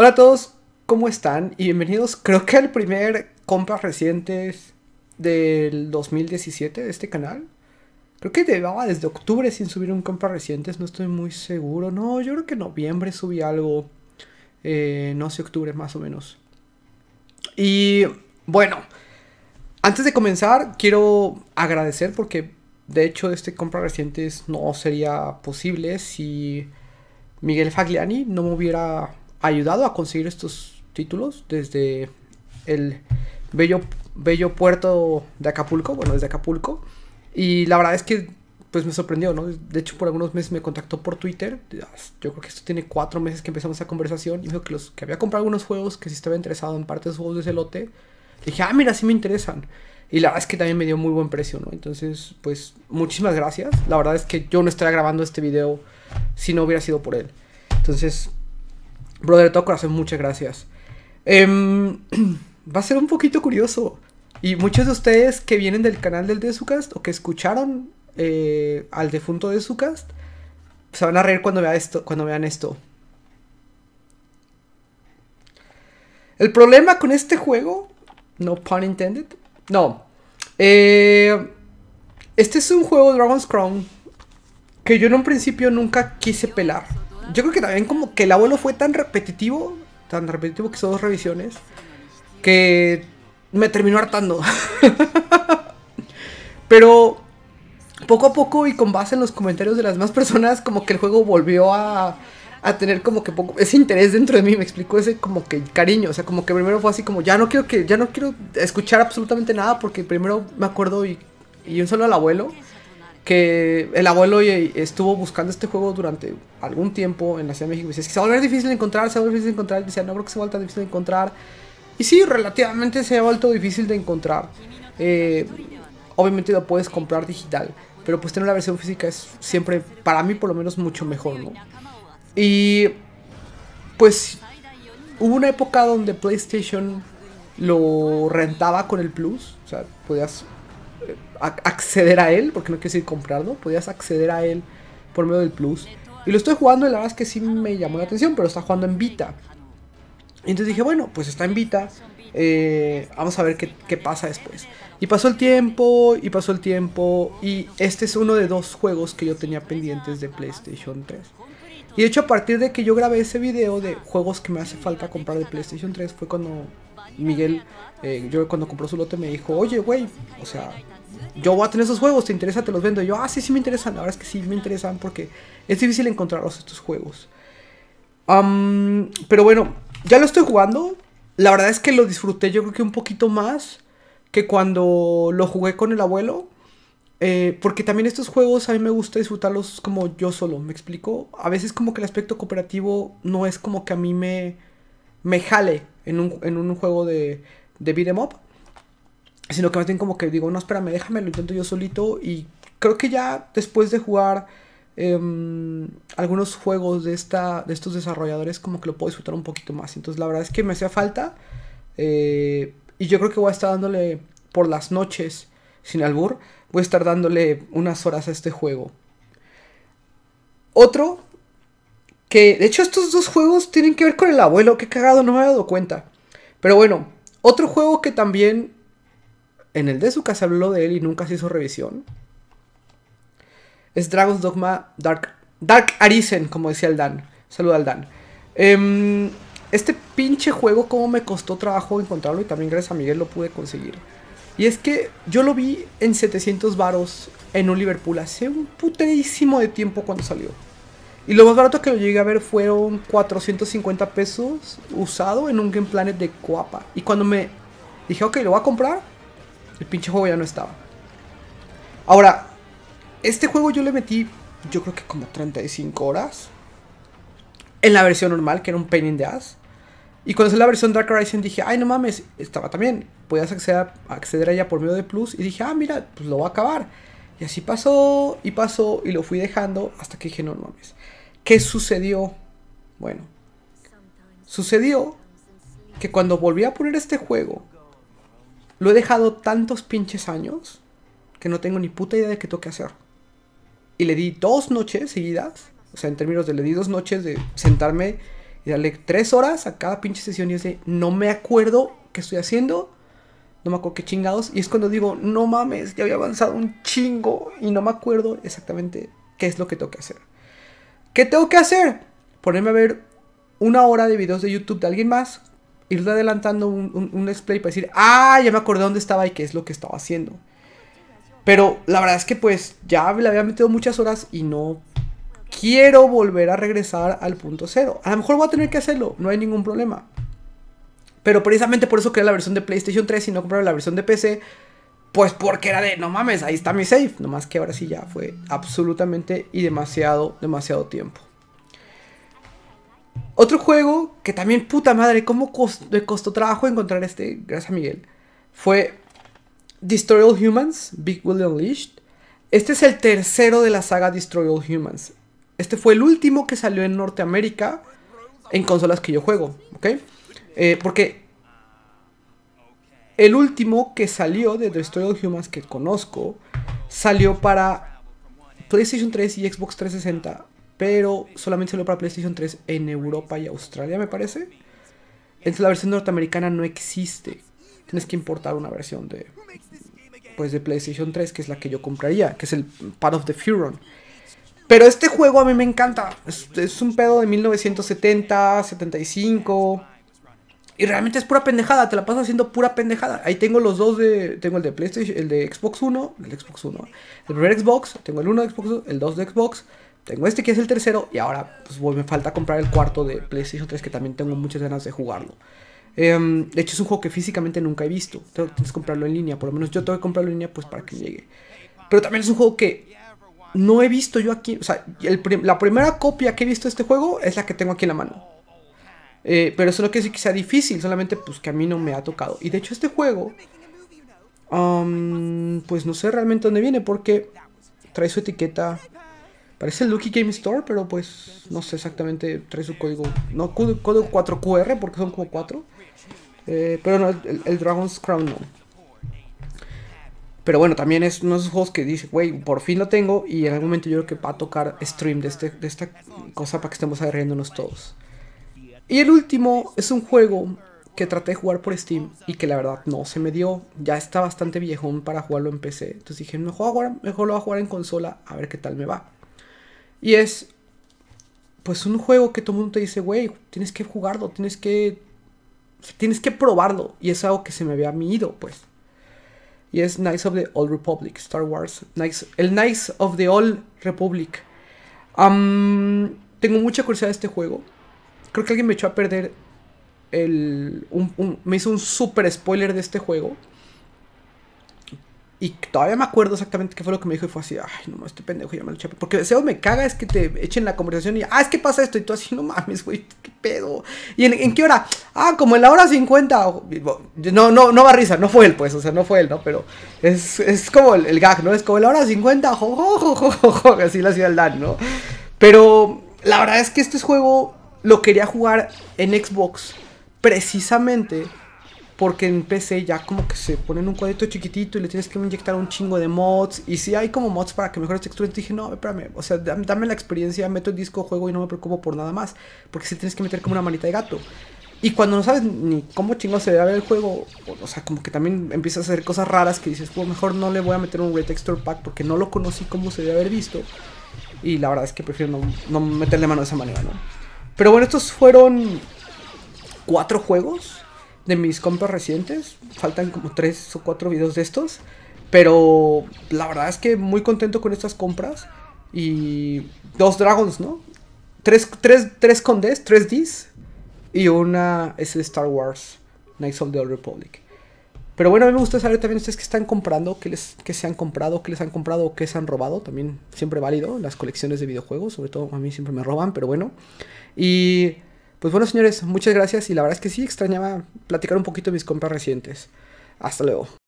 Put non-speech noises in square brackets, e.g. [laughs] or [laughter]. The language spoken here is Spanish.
Hola a todos, ¿cómo están? Y bienvenidos creo que al primer compras recientes del 2017 de este canal. Creo que llevaba desde octubre sin subir un compra recientes, no estoy muy seguro. No, yo creo que en noviembre subí algo. Eh, no sé, octubre más o menos. Y bueno, antes de comenzar quiero agradecer porque de hecho este compra recientes no sería posible si Miguel Fagliani no me hubiera ayudado a conseguir estos títulos desde el bello, bello puerto de Acapulco, bueno, desde Acapulco. Y la verdad es que pues me sorprendió, ¿no? De hecho, por algunos meses me contactó por Twitter. Yo creo que esto tiene cuatro meses que empezamos esa conversación. Y dijo que, los, que había comprado algunos juegos, que si estaba interesado en parte de los juegos de ese dije, ah, mira, sí me interesan. Y la verdad es que también me dio muy buen precio, ¿no? Entonces, pues, muchísimas gracias. La verdad es que yo no estaría grabando este video si no hubiera sido por él. Entonces, Brother, de todo corazón, muchas gracias. Em, [clears throat] va a ser un poquito curioso. Y muchos de ustedes que vienen del canal del DezuCast o que escucharon eh, al defunto DezuCast se van a reír cuando, esto, cuando vean esto. El problema con este juego, no pun intended, no. Eh, este es un juego Dragon's Crown que yo en un principio nunca quise pelar. Yo creo que también como que el abuelo fue tan repetitivo, tan repetitivo que hizo dos revisiones, que me terminó hartando. [laughs] Pero poco a poco y con base en los comentarios de las más personas, como que el juego volvió a, tener como que poco, ese interés dentro de mí, me explicó ese como que cariño, o sea, como que primero fue así como ya no quiero que ya no quiero escuchar absolutamente nada porque primero me acuerdo y, y un solo al abuelo que el abuelo estuvo buscando este juego durante algún tiempo en la Ciudad de México. Y dice, es que se va a volver difícil de encontrar, se va a difícil de encontrar. Y decía, no creo que se vuelva difícil de encontrar. Y sí, relativamente se ha vuelto difícil de encontrar. Eh, obviamente lo puedes comprar digital, pero pues tener la versión física es siempre, para mí por lo menos, mucho mejor, ¿no? Y pues hubo una época donde PlayStation lo rentaba con el Plus, o sea, podías acceder a él, porque no quiero ir comprarlo, podías acceder a él por medio del Plus. Y lo estoy jugando y la verdad es que sí me llamó la atención, pero está jugando en Vita. Y entonces dije, bueno, pues está en Vita, eh, vamos a ver qué, pasa después. Y pasó el tiempo, y pasó el tiempo, y este es uno de dos juegos que yo tenía pendientes de PlayStation 3. Y de hecho a partir de que yo grabé ese video de juegos que me hace falta comprar de PlayStation 3 fue cuando Miguel, eh, yo cuando compró su lote me dijo, oye, güey, o sea, yo voy a tener esos juegos, ¿te interesa? Te los vendo. Y yo, ah, sí, sí me interesan. La verdad es que sí me interesan porque es difícil encontrarlos estos juegos. pero bueno, ya lo estoy jugando. La verdad es que lo disfruté yo creo que un poquito más que cuando lo jugué con el abuelo. Eh, porque también estos juegos a mí me gusta disfrutarlos como yo solo, ¿me explico? A veces como que el aspecto cooperativo no es como que a mí me, me jale en un, juego de, de beat'em up. Sino que más bien como que digo, no, espérame, déjame, lo intento yo solito. Y creo que ya después de jugar em, algunos juegos de, esta, de estos desarrolladores, como que lo puedo disfrutar un poquito más. Entonces la verdad es que me hacía falta. Eh, y yo creo que voy a estar dándole por las noches, sin albur, voy a estar dándole unas horas a este juego. Otro, que de hecho estos dos juegos tienen que ver con el abuelo, que cagado, no me había dado cuenta. Pero bueno, otro juego que también en el de su casa habló de él y nunca se hizo revisión. Es Dragon's Dogma Dark, Dark Arisen, como decía el Dan. Saluda al Dan. Em, este pinche juego, como me costó trabajo encontrarlo y también gracias a Miguel lo pude conseguir. Y es que yo lo vi en 700 varos en un Liverpool hace un puterísimo de tiempo cuando salió. Y lo más barato que lo llegué a ver fueron 450 pesos usado en un Game Planet de Coapa. Y cuando me dije, ok, lo voy a comprar, el pinche juego ya no estaba. Ahora, este juego yo le metí, yo creo que como 35 horas. En la versión normal, que era un Painting de As ass. Y cuando salió la versión Dark Horizon dije, ay, no mames, estaba también. Podías acceder a, acceder ella por medio de Plus. Y dije, ah, mira, pues lo va a acabar. Y así pasó, y pasó, y lo fui dejando hasta que dije, no mames. ¿Qué sucedió? Bueno, sucedió que cuando volví a poner este juego lo he dejado tantos pinches años que no tengo ni puta idea de qué tengo que hacer. Y le di dos noches seguidas, o sea, en términos de le di dos noches de sentarme y darle tres horas a cada pinche sesión y es de no me acuerdo qué estoy haciendo, no me acuerdo qué chingados. Y es cuando digo, no mames, ya había avanzado un chingo y no me acuerdo exactamente qué es lo que tengo que hacer. ¿Qué tengo que hacer? Ponerme a ver una hora de videos de YouTube de alguien más irle adelantando un, display para decir, ah, ya me acordé dónde estaba y qué es lo que estaba haciendo. Pero la verdad es que pues ya le había metido muchas horas y no quiero volver a regresar al punto cero. A lo mejor voy a tener que hacerlo, no hay ningún problema. Pero precisamente por eso creé la versión de PlayStation 3 y no compré la versión de PC. Pues porque era de, no mames, ahí está mi save. Nomás que ahora sí ya fue absolutamente y demasiado, demasiado tiempo. Otro juego que también, puta madre, cómo le me costó trabajo encontrar este, gracias a Miguel, fue Destroy All Humans, Big William Unleashed. Este es el tercero de la saga Destroy All Humans. Este fue el último que salió en Norteamérica en consolas que yo juego, ¿ok? Eh, porque el último que salió de Destroy All Humans que conozco salió para PlayStation 3 y Xbox 360 pero solamente salió para PlayStation 3 en Europa y Australia, me parece. Entonces la versión norteamericana no existe. Tienes que importar una versión de pues de PlayStation 3, que es la que yo compraría, que es el Path of the Furon. Pero este juego a mí me encanta. Es, un pedo de 1970, 75. Y realmente es pura pendejada, te la pasas haciendo pura pendejada. Ahí tengo los dos de. Tengo el de PlayStation, el de Xbox 1, el Xbox 1. El primer Xbox, tengo el 1 de Xbox, el 2 de Xbox, tengo este que es el tercero y ahora pues, me falta comprar el cuarto de PlayStation 3 que también tengo muchas ganas de jugarlo. Em, de hecho es un juego que físicamente nunca he visto. Tienes que comprarlo en línea, por lo menos yo tengo que comprarlo en línea pues para que llegue. Pero también es un juego que no he visto yo aquí. O sea, la primera copia que he visto de este juego es la que tengo aquí en la mano. Eh, pero eso no quiere decir que sea difícil, solamente pues que a mí no me ha tocado. Y de hecho este juego, pues no sé realmente dónde viene porque trae su etiqueta Parece el Lucky Game Store, pero pues no sé exactamente, trae su código, no código 4QR porque son como 4. Eh, pero no, el, Dragon's Crown no. Pero bueno, también es uno de esos juegos que dice, güey, por fin lo tengo y en algún momento yo creo que va a tocar stream de, este, esta cosa para que estemos agarriéndonos todos. Y el último es un juego que traté de jugar por Steam y que la verdad no se me dio. Ya está bastante viejón para jugarlo en PC. Entonces dije, mejor, mejor lo voy a jugar en consola a ver qué tal me va. Y es, pues, un juego que todo el mundo te dice, güey, tienes que jugarlo, tienes que, tienes que probarlo. Y es algo que se me había ido, pues. Y es Knights of the Old Republic, Star Wars. Knights, el Knights of the Old Republic. tengo mucha curiosidad de este juego. Creo que alguien me echó a perder el, me hizo un super spoiler de este juego. Y todavía me acuerdo exactamente qué fue lo que me dijo y fue así, ay, no, este pendejo ya me lo Porque deseo me caga es que te echen la conversación y, ah, es que pasa esto y tú así, no mames, güey, qué pedo. ¿Y en, qué hora? Ah, como en la hora 50. No, no, no va risa, no fue él, pues, o sea, no fue él, ¿no? Pero es, como el, gag, ¿no? Es como en la hora 50, así la hacía Dan, ¿no? Pero la verdad es que este juego lo quería jugar en Xbox precisamente porque en PC ya como que se ponen un cuadrito chiquitito y le tienes que inyectar un chingo de mods. Y si hay como mods para que mejores texturas. Dije, no, espérame. O sea, dame la experiencia, meto el disco, juego y no me preocupo por nada más. Porque si tienes que meter como una manita de gato. Y cuando no sabes ni cómo chingo se debe el juego, o sea, como que también empiezas a hacer cosas raras que dices, pues mejor no le voy a meter un retexture pack porque no lo conocí como se debe haber visto. Y la verdad es que prefiero no, no meterle mano de esa manera, ¿no? Pero bueno, estos fueron cuatro juegos de mis compras recientes. Faltan como 3 o 4 videos de estos. Pero la verdad es que muy contento con estas compras. Y dos Dragons, ¿no? Tres, tres, tres Condes, tres Ds. Y una es de Star Wars, Knights of the Old Republic. Pero bueno, a mí me gusta saber también ustedes qué están comprando, qué, les, qué se han comprado, qué les han comprado, qué se han robado. También siempre válido las colecciones de videojuegos, sobre todo a mí siempre me roban, pero bueno. Y pues bueno, señores, muchas gracias y la verdad es que sí extrañaba platicar un poquito de mis compras recientes. Hasta luego.